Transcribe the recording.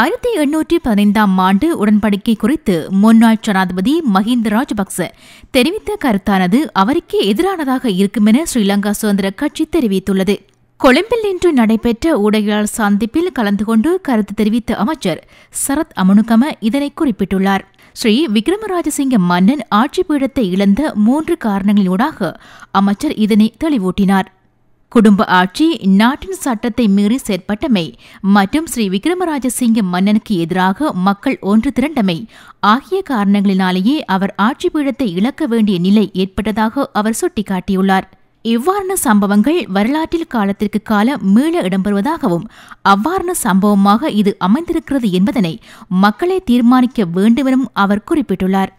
ஆயிரத்தி எண்ணூற்றி பதினைந்தாம் ஆண்டு உடன்படிக்கை குறித்து முன்னாள் ஜனாதிபதி மஹிந்த ராஜபக்ச தெரிவித்த கருத்தானது அவருக்கே எதிரானதாக இருக்கும் என ஸ்ரீலங்கா சுதந்திர கட்சி தெரிவித்துள்ளது கொழும்பில் இன்று நடைபெற்ற ஊடகியாளர் சந்திப்பில் கலந்து கொண்டு கருத்து தெரிவித்த அமைச்சர் சரத் அமனுகம இதனை குறிப்பிட்டுள்ளார் ஸ்ரீ விக்ரமராஜசிங்க மன்னன் ஆட்சி பீடத்தை இழந்த மூன்று காரணங்களினூடாக அமைச்சர் இதனை தெளிவூட்டினார் குடும்ப ஆட்சி நாட்டின் சட்டத்தை மீறி செயற்பட்டமை மற்றும் ஸ்ரீ விக்ரமராஜசிங்க மன்னனுக்கு எதிராக மக்கள் ஒன்று திரண்டமை ஆகிய காரணங்களினாலேயே அவர் ஆட்சி பீடத்தை இழக்க வேண்டிய நிலை ஏற்பட்டதாக அவர் சுட்டிக்காட்டியுள்ளார் இவ்வாறான சம்பவங்கள் வரலாற்றில் காலத்திற்கு காலம் மீள இடம்பெறுவதாகவும் அவ்வாறான சம்பவமாக இது அமைந்திருக்கிறது என்பதனை மக்களே தீர்மானிக்க வேண்டுமெனும் அவர் குறிப்பிட்டுள்ளார்